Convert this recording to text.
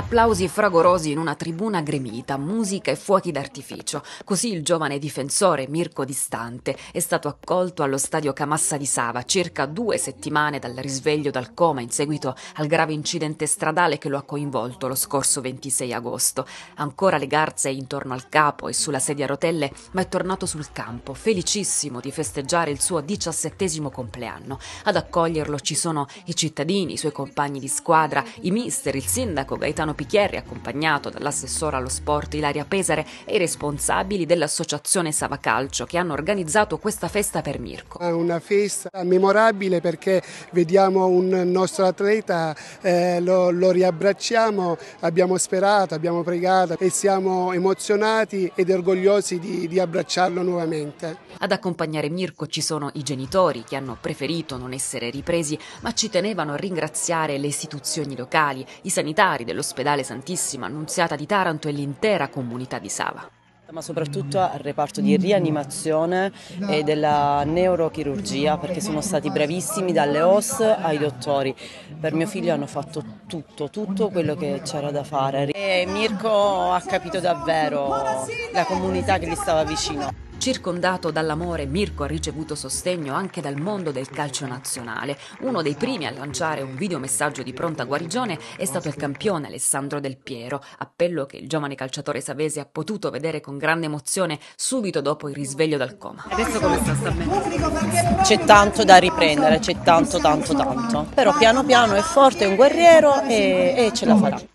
Applausi fragorosi in una tribuna gremita, musica e fuochi d'artificio. Così il giovane difensore Mirko Distante è stato accolto allo stadio Camassa di Sava circa due settimane dal risveglio dal coma in seguito al grave incidente stradale che lo ha coinvolto lo scorso 26 agosto. Ancora le garze intorno al capo e sulla sedia a rotelle, ma è tornato sul campo, felicissimo di festeggiare il suo diciassettesimo compleanno. Ad accoglierlo ci sono i cittadini, i suoi compagni di squadra, i mister, il sindaco Gaetano Luciano Picchierri, accompagnato dall'assessore allo sport Ilaria Pesare e i responsabili dell'associazione Savacalcio che hanno organizzato questa festa per Mirko. È una festa memorabile perché vediamo un nostro atleta, eh, lo, lo riabbracciamo, abbiamo sperato, abbiamo pregato e siamo emozionati ed orgogliosi di, di abbracciarlo nuovamente. Ad accompagnare Mirko ci sono i genitori che hanno preferito non essere ripresi ma ci tenevano a ringraziare le istituzioni locali, i sanitari dello all'ospedale Santissima Annunziata di Taranto e l'intera comunità di Sava ma soprattutto al reparto di rianimazione e della neurochirurgia perché sono stati bravissimi dalle OS ai dottori. Per mio figlio hanno fatto tutto, tutto quello che c'era da fare. E Mirko ha capito davvero la comunità che gli stava vicino. Circondato dall'amore, Mirko ha ricevuto sostegno anche dal mondo del calcio nazionale. Uno dei primi a lanciare un videomessaggio di pronta guarigione è stato il campione Alessandro Del Piero, appello che il giovane calciatore savese ha potuto vedere con grande emozione subito dopo il risveglio dal coma. Adesso come sta? Sta bene? C'è tanto da riprendere, c'è tanto, tanto, tanto. Però piano piano è forte, è un guerriero e, e ce la farà.